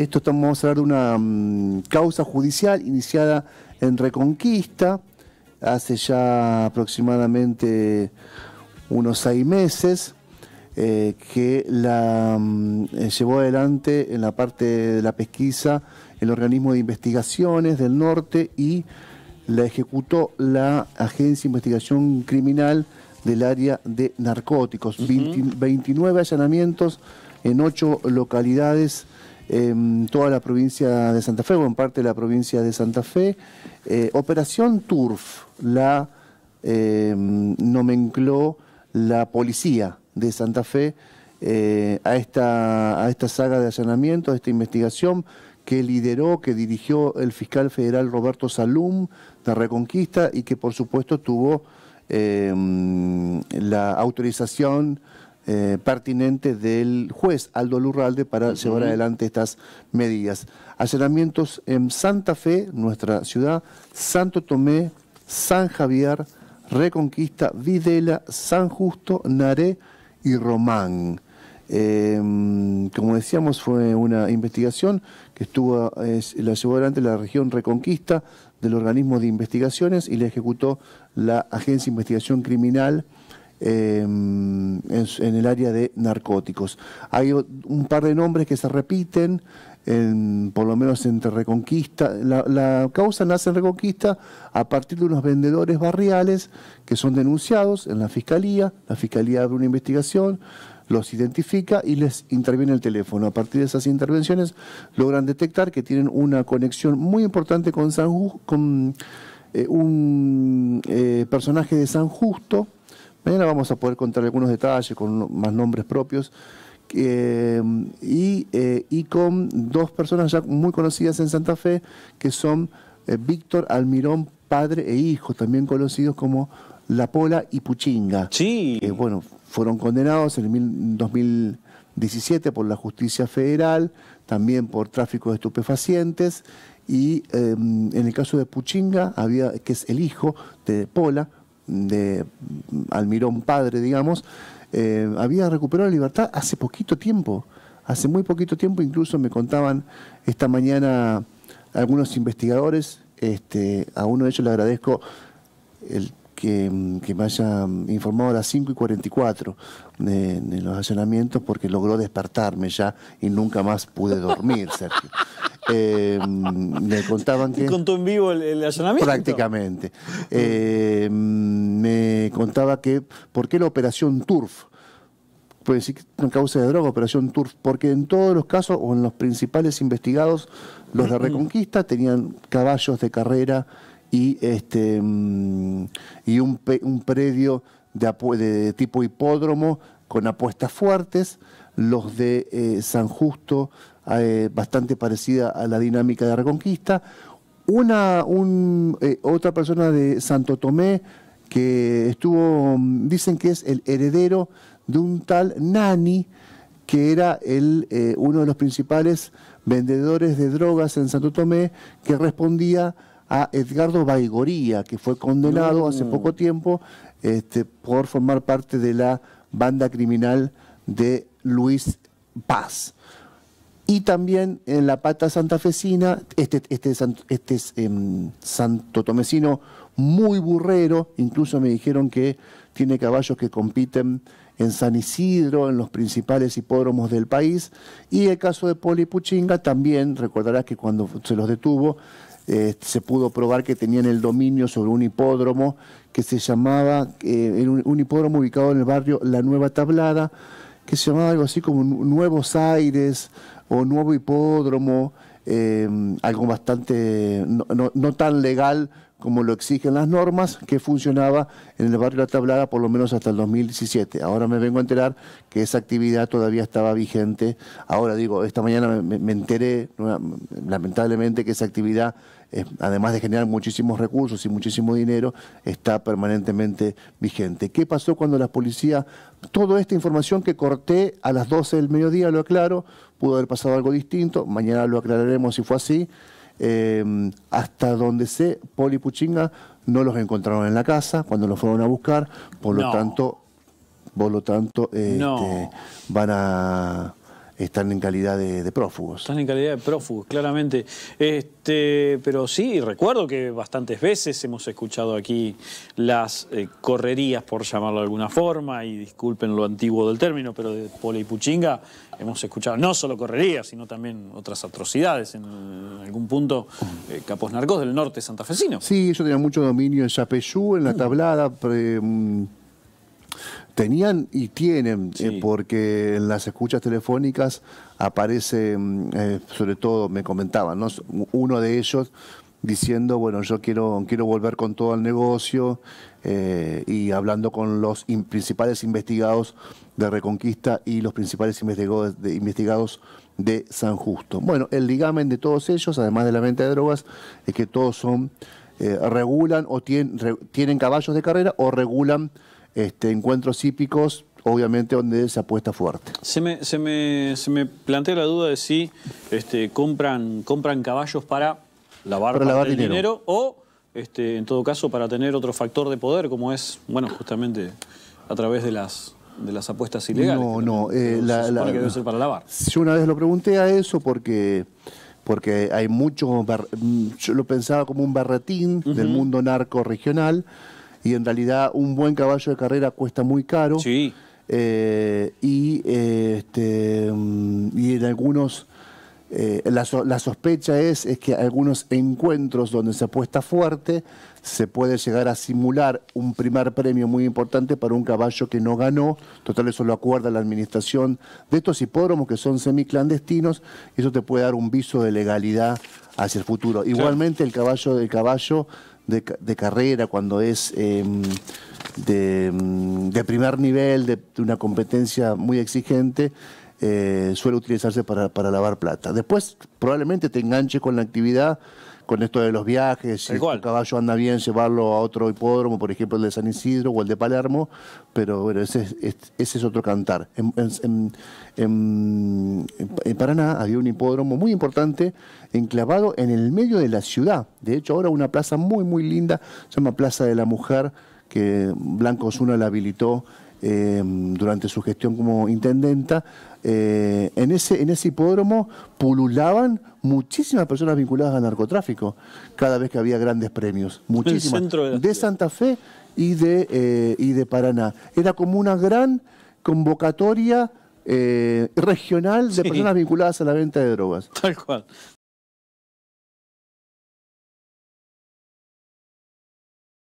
Esto estamos hablando de una mm, causa judicial iniciada en Reconquista hace ya aproximadamente unos seis meses, eh, que la mm, eh, llevó adelante en la parte de la pesquisa el organismo de investigaciones del norte y la ejecutó la Agencia de Investigación Criminal del área de narcóticos. 29 allanamientos en ocho localidades en toda la provincia de Santa Fe o en parte de la provincia de Santa Fe. Eh, Operación Turf la em, nomencló la policía de Santa Fe eh, a, esta, a esta saga de allanamiento, a esta investigación que lideró, que dirigió el fiscal federal Roberto Salum de Reconquista y que por supuesto tuvo em, la autorización eh, pertinente del juez Aldo Lurralde para llevar adelante estas medidas. Allanamientos en Santa Fe, nuestra ciudad, Santo Tomé, San Javier, Reconquista, Videla, San Justo, Naré y Román. Em, como decíamos, fue una investigación que estuvo, la llevó adelante la región Reconquista del organismo de investigaciones y la ejecutó la Agencia de Investigación Criminal. Em, en, el área de narcóticos. Hay un par de nombres que se repiten, por lo menos entre Reconquista. La, causa nace en Reconquista a partir de unos vendedores barriales que son denunciados en la fiscalía. La fiscalía abre una investigación, los identifica y les interviene el teléfono. A partir de esas intervenciones logran detectar que tienen una conexión muy importante con San con eh, un eh, personaje de San Justo Mañana vamos a poder contar algunos detalles con más nombres propios. Eh, eh, y, con dos personas ya muy conocidas en Santa Fe, que son eh, Víctor Almirón, padre e hijo, también conocidos como La Pola y Puchinga. Sí. bueno, fueron condenados en el 2017 por la justicia federal, también por tráfico de estupefacientes, y em, en el caso de Puchinga, había, que es el hijo de Pola, de Almirón Padre, digamos, eh, había recuperado la libertad hace poquito tiempo, hace muy poquito tiempo, incluso me contaban esta mañana algunos investigadores, este, a uno de ellos le agradezco el que, me haya informado a las 5 y 44 de, de los allanamientos porque logró despertarme ya y nunca más pude dormir, Sergio. Eh, me contaban que... ¿Contó en vivo el, allanamiento? Prácticamente. Eh, me contaba que, ¿por qué la operación TURF? Puede decir que una causa de droga, operación TURF, porque en todos los casos, o en los principales investigados, los de mm. Reconquista tenían caballos de carrera y, este, mm, y un, predio de tipo hipódromo con apuestas fuertes los de eh, San Justo, eh, bastante parecida a la dinámica de Reconquista. Una, eh, otra persona de Santo Tomé que estuvo, mm, dicen que es el heredero de un tal Nani, que era el, uno de los principales vendedores de drogas en Santo Tomé, que respondía a Edgardo Baigoría, que fue condenado hace poco tiempo este, por formar parte de la banda criminal de Luis Paz. Y también en la pata santafesina, este, este, este es em, Santo tomecino muy burrero, incluso me dijeron que tiene caballos que compiten en San Isidro, en los principales hipódromos del país. Y el caso de Poli Puchinga también, recordarás que cuando se los detuvo, eh, se pudo probar que tenían el dominio sobre un hipódromo que se llamaba, eh, un hipódromo ubicado en el barrio La Nueva Tablada, que se llamaba algo así como Nuevos Aires o Nuevo Hipódromo, eh, algo bastante, no tan legal como lo exigen las normas, que funcionaba en el barrio La Tablada por lo menos hasta el 2017. Ahora me vengo a enterar que esa actividad todavía estaba vigente. Ahora digo, esta mañana me, enteré, lamentablemente, que esa actividad, eh, además de generar muchísimos recursos y muchísimo dinero, está permanentemente vigente. ¿Qué pasó cuando la policía, toda esta información que corté a las 12 del mediodía, lo aclaro, pudo haber pasado algo distinto, mañana lo aclararemos si fue así. Em, hasta donde sé, Poli Puchinga no los encontraron en la casa cuando los fueron a buscar, por lo tanto, por lo tanto, este, van a están en calidad de, prófugos. Están en calidad de prófugos, claramente. Este, pero sí, recuerdo que bastantes veces hemos escuchado aquí las eh, correrías, por llamarlo de alguna forma, y disculpen lo antiguo del término, pero de Pola y Puchinga hemos escuchado no solo correrías, sino también otras atrocidades, en, algún punto eh, capos narcos del norte santafesino. Sí, eso tenía mucho dominio en Sapeyú, en la mm. tablada... Pre, mm, Tenían y tienen, eh, porque en las escuchas telefónicas aparece, mm, eh, sobre todo me comentaban, ¿no? uno de ellos diciendo, bueno, yo quiero, quiero volver con todo el negocio eh, y hablando con los principales investigados de Reconquista y los principales investigados de, San Justo. Bueno, el ligamen de todos ellos, además de la venta de drogas, es que todos son, regulan o tienen, tienen caballos de carrera o regulan este, encuentros hípicos, obviamente donde se apuesta fuerte. Se me, se me, se me plantea la duda de si este, compran, compran caballos para lavar, lavar dinero. o, este, en todo caso, para tener otro factor de poder, como es, bueno, justamente a través de las de las apuestas ilegales. No, no, eh, la, debe ser para lavar. Yo una vez lo pregunté a eso porque porque hay mucho mm, yo lo pensaba como un barretín del mundo narco regional, y en realidad un buen caballo de carrera cuesta muy caro. Sí. Eh, y, eh, este, mm, y en algunos, eh, la, sospecha es, es que algunos encuentros donde se apuesta fuerte, se puede llegar a simular un primer premio muy importante para un caballo que no ganó. Total, eso lo acuerda la administración de estos hipódromos que son semiclandestinos. Eso te puede dar un viso de legalidad hacia el futuro. Igualmente, el caballo del caballo de, carrera, cuando es em, mm, de, primer nivel, de, una competencia muy exigente, eh, suele utilizarse para, para lavar plata. Después probablemente te enganche con la actividad con esto de los viajes, si el caballo anda bien, llevarlo a otro hipódromo, por ejemplo el de San Isidro o el de Palermo, pero bueno, ese, es, otro cantar. En, Paraná había un hipódromo muy importante enclavado en el medio de la ciudad, de hecho ahora una plaza muy, muy linda, se llama Plaza de la Mujer, que Blanco Osuna la habilitó eh, durante su gestión como intendenta, eh, en, ese, en ese hipódromo pululaban muchísimas personas vinculadas al narcotráfico cada vez que había grandes premios. Muchísimas. De, Santa Fe y de, eh, y de Paraná. Era como una gran convocatoria regional de personas vinculadas a la venta de drogas. Tal cual.